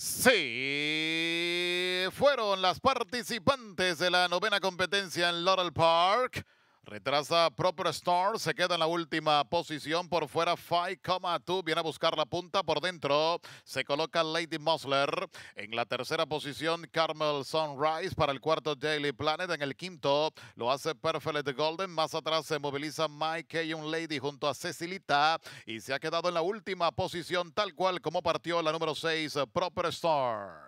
Sí, fueron las participantes de la novena competencia en Laurel Park. Retrasa Proper Star, se queda en la última posición, por fuera 5,2, viene a buscar la punta, por dentro se coloca Lady Mosler, en la tercera posición Carmel Sunrise para el cuarto Daily Planet, en el quinto lo hace Perfect Golden, más atrás se moviliza Mike y un Lady junto a Cecilita y se ha quedado en la última posición tal cual como partió la número 6 Proper Star.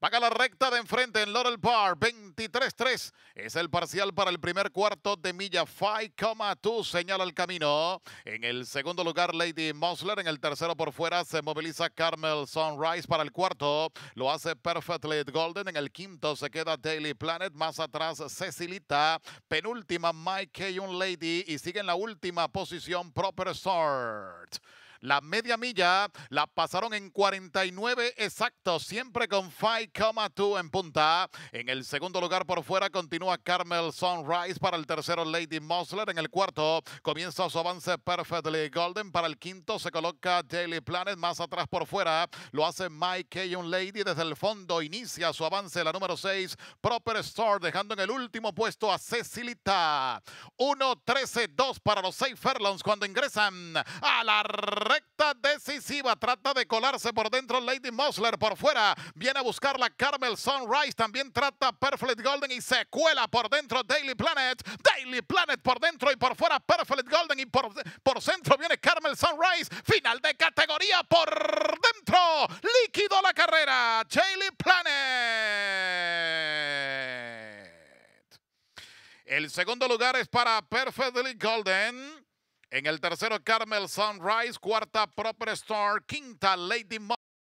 Paga la recta de enfrente en Laurel Park, 23-3. Es el parcial para el primer cuarto de milla. 5,2 señala el camino. En el segundo lugar, Lady Mosler. En el tercero por fuera se moviliza Carmel Sunrise para el cuarto. Lo hace Perfectly Golden. En el quinto se queda Daily Planet. Más atrás, Cecilita. Penúltima, Mike Young Lady. Y sigue en la última posición, Proper Sort. La media milla la pasaron en 49 exactos, siempre con 5,2 en punta. En el segundo lugar por fuera continúa Carmel Sunrise para el tercero Lady Mosler. En el cuarto comienza su avance Perfectly Golden. Para el quinto se coloca Daily Planet. Más atrás por fuera lo hace Mike Young Lady. Desde el fondo inicia su avance la número 6 Proper Store dejando en el último puesto a Cecilita. 1-13-2 para los 6 Furlongs cuando ingresan a la recta decisiva. Trata de colarse por dentro Lady Mosler por fuera. Viene a buscarla Carmel Sunrise. También trata Perfect Golden y se cuela por dentro Daily Planet. Daily Planet por dentro y por fuera Perfect Golden y por, centro viene Carmel Sunrise. Final de categoría por dentro. Líquido la carrera. Daily Planet. El segundo lugar es para Perfectly Golden. En el tercero, Carmel Sunrise. Cuarta, Proper Star. Quinta, Lady Mom.